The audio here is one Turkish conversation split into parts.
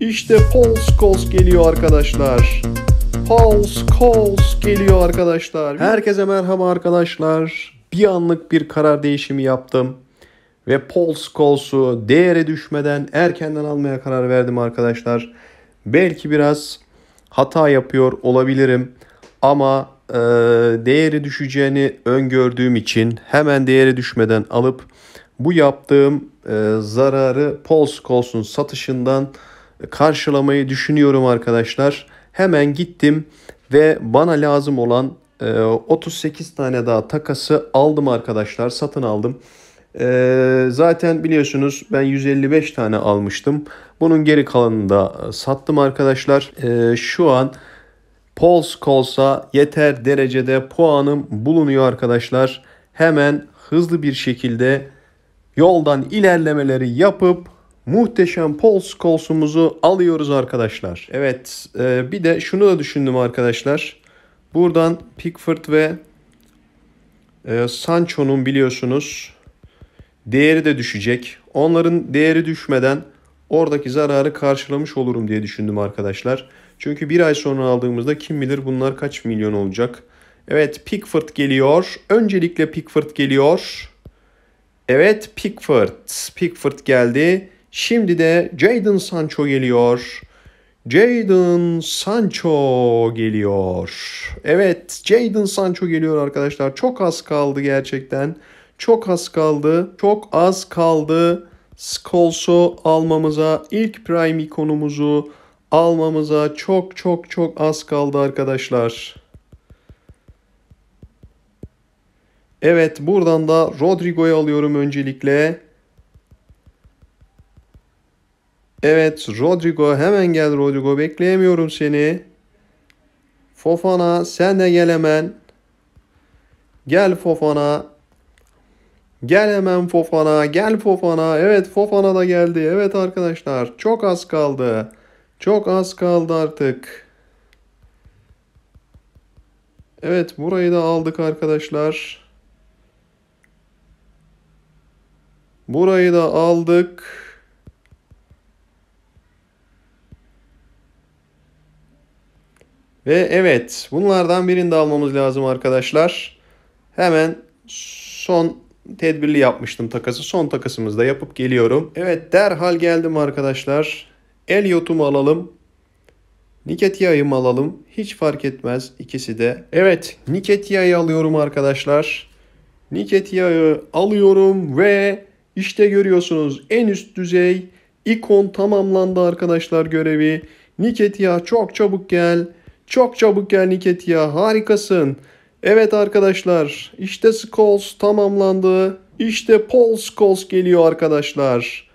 İşte Pulse Calls geliyor arkadaşlar. Pulse Calls geliyor arkadaşlar. Herkese merhaba arkadaşlar. Bir anlık bir karar değişimi yaptım. Ve Pulse Calls'u değere düşmeden erkenden almaya karar verdim arkadaşlar. Belki biraz hata yapıyor olabilirim. Ama e, değeri düşeceğini öngördüğüm için hemen değeri düşmeden alıp bu yaptığım e, zararı Pulse Calls'un satışından karşılamayı düşünüyorum arkadaşlar. Hemen gittim ve bana lazım olan 38 e, tane daha takası aldım arkadaşlar. Satın aldım. E, zaten biliyorsunuz ben 155 tane almıştım. Bunun geri kalanını da e, sattım arkadaşlar. şu an Pulse Calls'a yeter derecede puanım bulunuyor arkadaşlar. Hemen hızlı bir şekilde yoldan ilerlemeleri yapıp muhteşem Paul Scholes'umuzu alıyoruz arkadaşlar. Evet e, bir de şunu da düşündüm arkadaşlar. Buradan Pickford ve e, Sancho'nun biliyorsunuz değeri de düşecek. Onların değeri düşmeden oradaki zararı karşılamış olurum diye düşündüm arkadaşlar. Çünkü bir ay sonra aldığımızda kim bilir bunlar kaç milyon olacak. Evet Pickford geliyor. Öncelikle Pickford geliyor. Evet Pickford. Pickford geldi. Şimdi de Jadon Sancho geliyor. Jadon Sancho geliyor. Evet Jadon Sancho geliyor arkadaşlar. Çok az kaldı gerçekten. Çok az kaldı. Çok az kaldı. Skols'u almamıza, ilk Prime ikonumuzu almamıza çok çok çok az kaldı arkadaşlar. Evet buradan da Rodrigo'yu alıyorum öncelikle. Evet Rodrigo hemen gel Rodrigo bekleyemiyorum seni. Fofana sen de gel hemen. Gel Fofana. Gel hemen Fofana. Gel Fofana. Evet Fofana da geldi. Evet arkadaşlar çok az kaldı. Çok az kaldı artık. Evet burayı da aldık arkadaşlar. Burayı da aldık. Ve evet bunlardan birini de almamız lazım arkadaşlar. Hemen son tedbirli yapmıştım takası. Son takasımızı da yapıp geliyorum. Evet derhal geldim arkadaşlar. Elliot'umu alalım. Niketia'yı alalım? Hiç fark etmez ikisi de. Evet Niketia'yı alıyorum arkadaşlar. Niketia'yı alıyorum ve işte görüyorsunuz en üst düzey ikon tamamlandı arkadaşlar görevi. Niketia çok çabuk gel. Çok çabuk gel Niket ya harikasın. Evet arkadaşlar işte Skulls tamamlandı. İşte Paul Skulls geliyor arkadaşlar.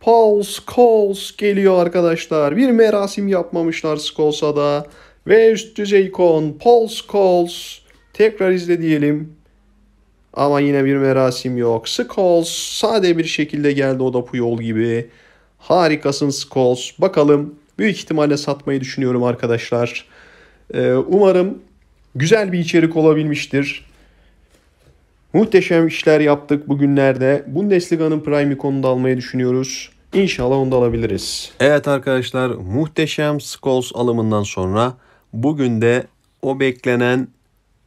Paul Skulls geliyor arkadaşlar. Bir merasim yapmamışlar Skulls'a da. Ve üst düzey kon Paul Skulls. Tekrar izle diyelim. Ama yine bir merasim yok. Skulls sade bir şekilde geldi o da bu yol gibi. Harikasın Skulls. Bakalım büyük ihtimalle satmayı düşünüyorum arkadaşlar. Ee, umarım güzel bir içerik olabilmiştir. Muhteşem işler yaptık bugünlerde. Bundesliga'nın Prime'i konuda almayı düşünüyoruz. İnşallah onu da alabiliriz. Evet arkadaşlar muhteşem Scholes alımından sonra bugün de o beklenen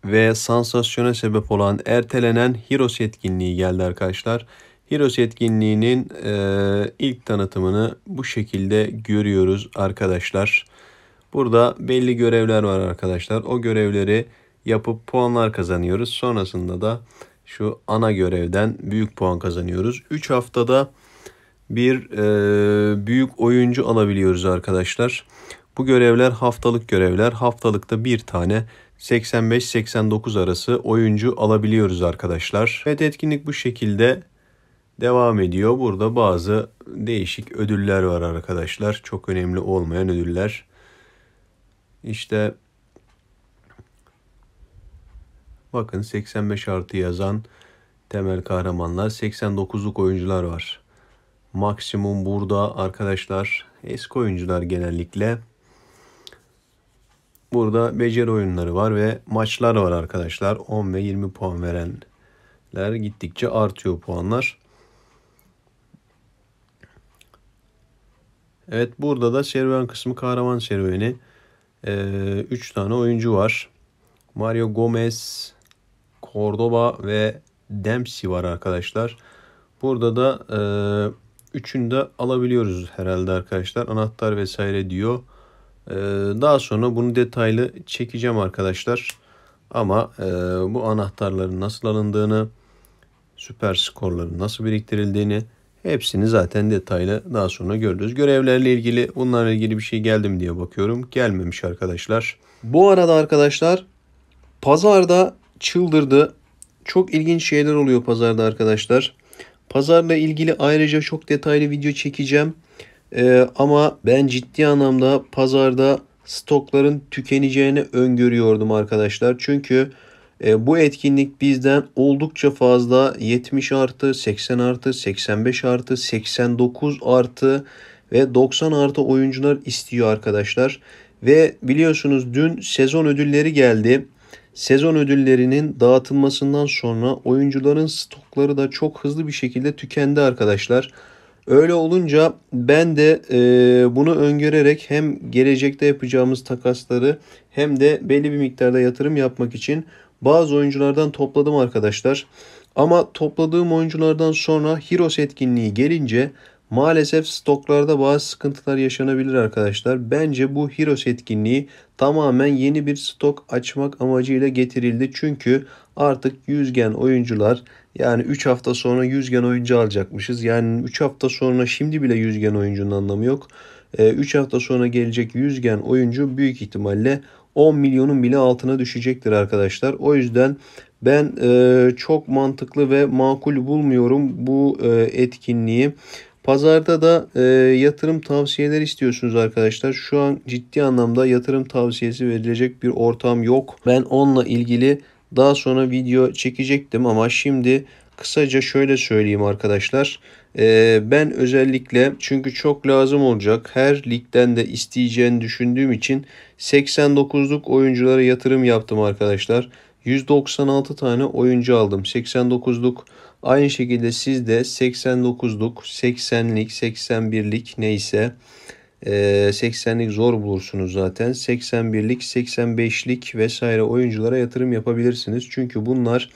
ve sansasyona sebep olan ertelenen Heroes etkinliği geldi arkadaşlar. Heroes etkinliğinin e, ilk tanıtımını bu şekilde görüyoruz arkadaşlar. Burada belli görevler var arkadaşlar. O görevleri yapıp puanlar kazanıyoruz. Sonrasında da şu ana görevden büyük puan kazanıyoruz. 3 haftada bir e, büyük oyuncu alabiliyoruz arkadaşlar. Bu görevler haftalık görevler. Haftalıkta bir tane 85-89 arası oyuncu alabiliyoruz arkadaşlar. Evet etkinlik bu şekilde devam ediyor. Burada bazı değişik ödüller var arkadaşlar. Çok önemli olmayan ödüller. İşte bakın 85 artı yazan temel kahramanlar 89'luk oyuncular var. Maksimum burada arkadaşlar eski oyuncular genellikle. Burada beceri oyunları var ve maçlar var arkadaşlar. 10 ve 20 puan verenler gittikçe artıyor puanlar. Evet burada da serüven kısmı kahraman serüveni. Ee, üç tane oyuncu var. Mario Gomez, Cordoba ve Dempsey var arkadaşlar. Burada da e, üçünü de alabiliyoruz herhalde arkadaşlar. Anahtar vesaire diyor. E, daha sonra bunu detaylı çekeceğim arkadaşlar. Ama e, bu anahtarların nasıl alındığını, süper skorların nasıl biriktirildiğini Hepsini zaten detaylı daha sonra görürüz. Görevlerle ilgili bunlarla ilgili bir şey geldi mi diye bakıyorum. Gelmemiş arkadaşlar. Bu arada arkadaşlar pazarda çıldırdı. Çok ilginç şeyler oluyor pazarda arkadaşlar. Pazarla ilgili ayrıca çok detaylı video çekeceğim. Ee, ama ben ciddi anlamda pazarda stokların tükeneceğini öngörüyordum arkadaşlar. Çünkü e, bu etkinlik bizden oldukça fazla 70 artı, 80 artı, 85 artı, 89 artı ve 90 artı oyuncular istiyor arkadaşlar. Ve biliyorsunuz dün sezon ödülleri geldi. Sezon ödüllerinin dağıtılmasından sonra oyuncuların stokları da çok hızlı bir şekilde tükendi arkadaşlar. Öyle olunca ben de e, bunu öngörerek hem gelecekte yapacağımız takasları hem de belli bir miktarda yatırım yapmak için bazı oyunculardan topladım arkadaşlar. Ama topladığım oyunculardan sonra Heroes etkinliği gelince maalesef stoklarda bazı sıkıntılar yaşanabilir arkadaşlar. Bence bu Heroes etkinliği tamamen yeni bir stok açmak amacıyla getirildi. Çünkü artık yüzgen oyuncular yani 3 hafta sonra yüzgen oyuncu alacakmışız. Yani 3 hafta sonra şimdi bile yüzgen oyuncunun anlamı yok. 3 ee, hafta sonra gelecek yüzgen oyuncu büyük ihtimalle 10 milyonun bile altına düşecektir arkadaşlar. O yüzden ben e, çok mantıklı ve makul bulmuyorum bu e, etkinliği. Pazarda da e, yatırım tavsiyeleri istiyorsunuz arkadaşlar. Şu an ciddi anlamda yatırım tavsiyesi verilecek bir ortam yok. Ben onunla ilgili daha sonra video çekecektim ama şimdi kısaca şöyle söyleyeyim arkadaşlar. Ee, ben özellikle çünkü çok lazım olacak her ligden de isteyeceğini düşündüğüm için 89'luk oyunculara yatırım yaptım arkadaşlar. 196 tane oyuncu aldım. 89'luk aynı şekilde siz de 89'luk 80'lik 81'lik neyse 80'lik ee, zor bulursunuz zaten. 81'lik 85'lik vesaire oyunculara yatırım yapabilirsiniz. Çünkü bunlar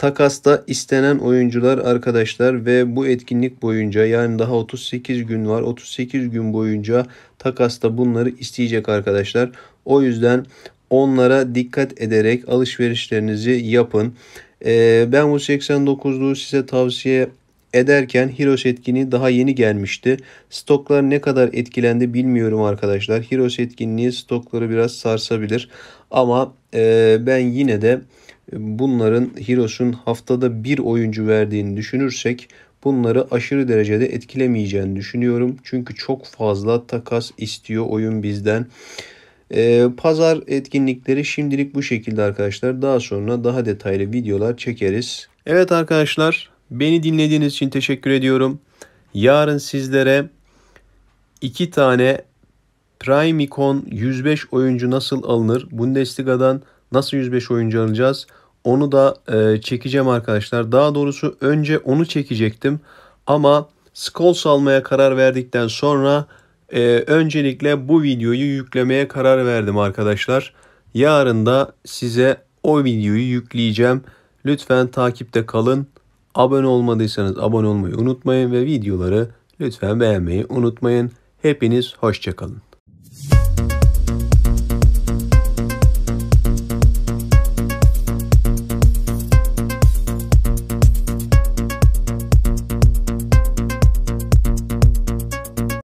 Takasta istenen oyuncular arkadaşlar ve bu etkinlik boyunca yani daha 38 gün var. 38 gün boyunca takasta bunları isteyecek arkadaşlar. O yüzden onlara dikkat ederek alışverişlerinizi yapın. Ee, ben bu 89'luğu size tavsiye ederken Hiros etkinliği daha yeni gelmişti. Stoklar ne kadar etkilendi bilmiyorum arkadaşlar. Hiros etkinliği stokları biraz sarsabilir. Ama e, ben yine de bunların Hiroş'un haftada bir oyuncu verdiğini düşünürsek bunları aşırı derecede etkilemeyeceğini düşünüyorum. Çünkü çok fazla takas istiyor oyun bizden. Ee, pazar etkinlikleri şimdilik bu şekilde arkadaşlar. Daha sonra daha detaylı videolar çekeriz. Evet arkadaşlar beni dinlediğiniz için teşekkür ediyorum. Yarın sizlere iki tane Primicon 105 oyuncu nasıl alınır? Bundesliga'dan nasıl 105 oyuncu alacağız? Onu da e, çekeceğim arkadaşlar. Daha doğrusu önce onu çekecektim. Ama Skulls almaya karar verdikten sonra e, öncelikle bu videoyu yüklemeye karar verdim arkadaşlar. Yarın da size o videoyu yükleyeceğim. Lütfen takipte kalın. Abone olmadıysanız abone olmayı unutmayın ve videoları lütfen beğenmeyi unutmayın. Hepiniz hoşçakalın.